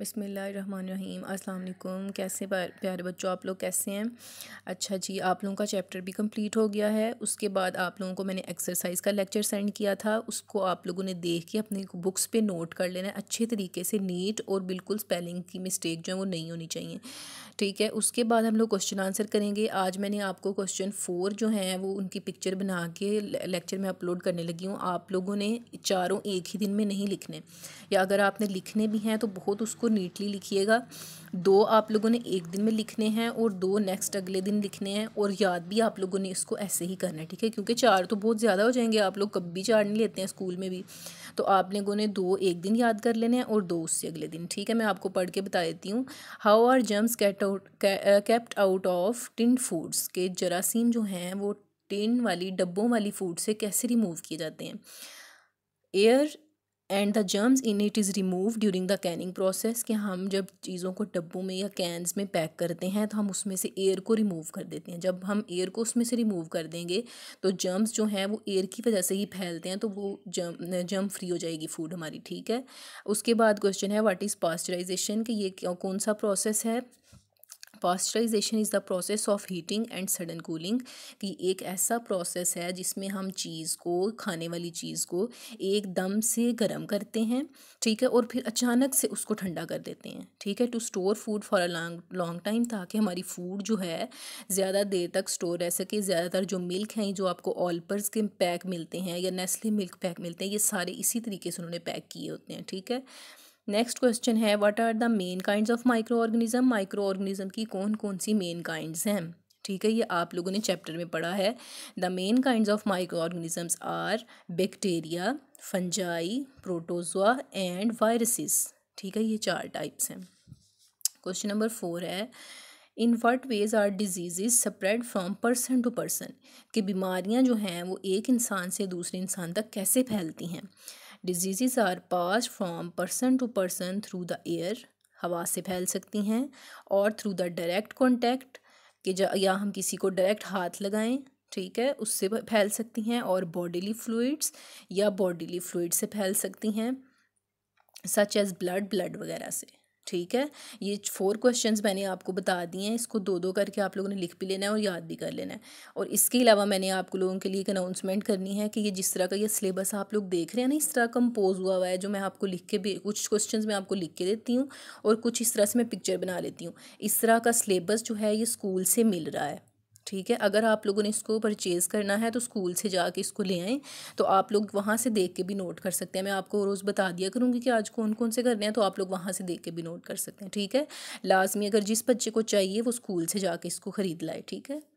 बसमीम अल्लाम कैसे प्यारे बच्चों आप लोग कैसे हैं अच्छा जी आप लोगों का चैप्टर भी कंप्लीट हो गया है उसके बाद आप लोगों को मैंने एक्सरसाइज का लेक्चर सेंड किया था उसको आप लोगों ने देख के अपनी बुक्स पे नोट कर लेना है अच्छे तरीके से नीट और बिल्कुल स्पेलिंग की मिस्टेक जो है वो नहीं होनी चाहिए ठीक है उसके बाद हम लोग क्वेश्चन आंसर करेंगे आज मैंने आपको क्वेश्चन फोर जो हैं वो उनकी पिक्चर बना के लेक्चर में अपलोड करने लगी हूँ आप लोगों ने चारों एक ही दिन में नहीं लिखने या अगर आपने लिखने भी हैं तो बहुत उसको नीटली लिखिएगा दो आप लोगों ने एक दिन में लिखने हैं और दो नेक्स्ट अगले दिन लिखने हैं और याद भी आप लोगों ने इसको ऐसे ही करना है ठीक है क्योंकि चार तो बहुत ज़्यादा हो जाएंगे आप लोग कभी चार नहीं लेते हैं स्कूल में भी तो आप लोगों ने दो एक दिन याद कर लेने हैं और दो उससे अगले दिन ठीक है मैं आपको पढ़ के बता देती हूँ how are germs kept out kept out of tin foods के जरासीम जो हैं वो टिन वाली डब्बों वाली फूड से कैसे रिमूव किए जाते हैं air and the germs in it is remove during the canning process कि हम जब चीज़ों को डब्बों में या कैंस में पैक करते हैं तो हम उसमें से एयर को रिमूव कर देते हैं जब हम एयर को उसमें से रिमूव कर देंगे तो जर्म्स जो हैं वो एयर की वजह से ही फैलते हैं तो वो जर्म जर्म फ्री हो जाएगी फूड हमारी ठीक है उसके बाद क्वेश्चन है व्हाट इज़ पास्चराइजेशन कि ये कौन सा प्रोसेस है pasteurisation is the process of heating and sudden cooling कि एक ऐसा प्रोसेस है जिसमें हम चीज़ को खाने वाली चीज़ को एकदम से गर्म करते हैं ठीक है और फिर अचानक से उसको ठंडा कर देते हैं ठीक है to store food for a long long time ताकि हमारी फूड जो है ज़्यादा देर तक स्टोर रह सके ज़्यादातर जो मिल्क हैं जो आपको ऑलपर्स के पैक मिलते हैं या नेस्ले मिल्क पैक मिलते हैं ये सारे इसी तरीके से उन्होंने पैक किए होते हैं ठीक है नेक्स्ट क्वेश्चन है what are the main kinds of micro organism micro organism की कौन कौन सी मेन काइंड्स हैं ठीक है ये आप लोगों ने चैप्टर में पढ़ा है the main kinds of micro organisms are bacteria fungi protozoa and viruses ठीक है ये चार टाइप्स हैं क्वेश्चन नंबर फोर है in what ways are disease spread from person to person कि बीमारियां जो हैं वो एक इंसान से दूसरे इंसान तक कैसे फैलती हैं disease are pass from person to person through the air हवा से फैल सकती हैं और थ्रू द डायरेक्ट कॉन्टैक्ट कि या हम किसी को डायरेक्ट हाथ लगाएं ठीक है उससे फैल सकती हैं और बॉडीली फ्लूड्स या बॉडीली फ्लूड से फैल सकती हैं सच एज़ ब्लड ब्लड वगैरह से ठीक है ये फोर क्वेश्चंस मैंने आपको बता दिए हैं इसको दो दो करके आप लोगों ने लिख भी लेना है और याद भी कर लेना है और इसके अलावा मैंने आप लोगों के लिए एक अनाउंसमेंट करनी है कि ये जिस तरह का ये सिलेबस आप लोग देख रहे हैं ना इस तरह कंपोज हुआ हुआ है जो मैं आपको लिख के भी कुछ क्वेश्चन मैं आपको लिख के देती हूँ और कुछ इस तरह से मैं पिक्चर बना लेती हूँ इस तरह का सिलेबस जो है ये स्कूल से मिल रहा है ठीक है अगर आप लोगों ने इसको परचेज़ करना है तो स्कूल से जाके इसको ले आएँ तो आप लोग वहाँ से देख के भी नोट कर सकते हैं मैं आपको रोज़ बता दिया करूँगी कि आज कौन कौन से करने हैं तो आप लोग वहाँ से देख के भी नोट कर सकते हैं ठीक है लाजमी अगर जिस बच्चे को चाहिए वो स्कूल से जाके इसको ख़रीद लाए ठीक है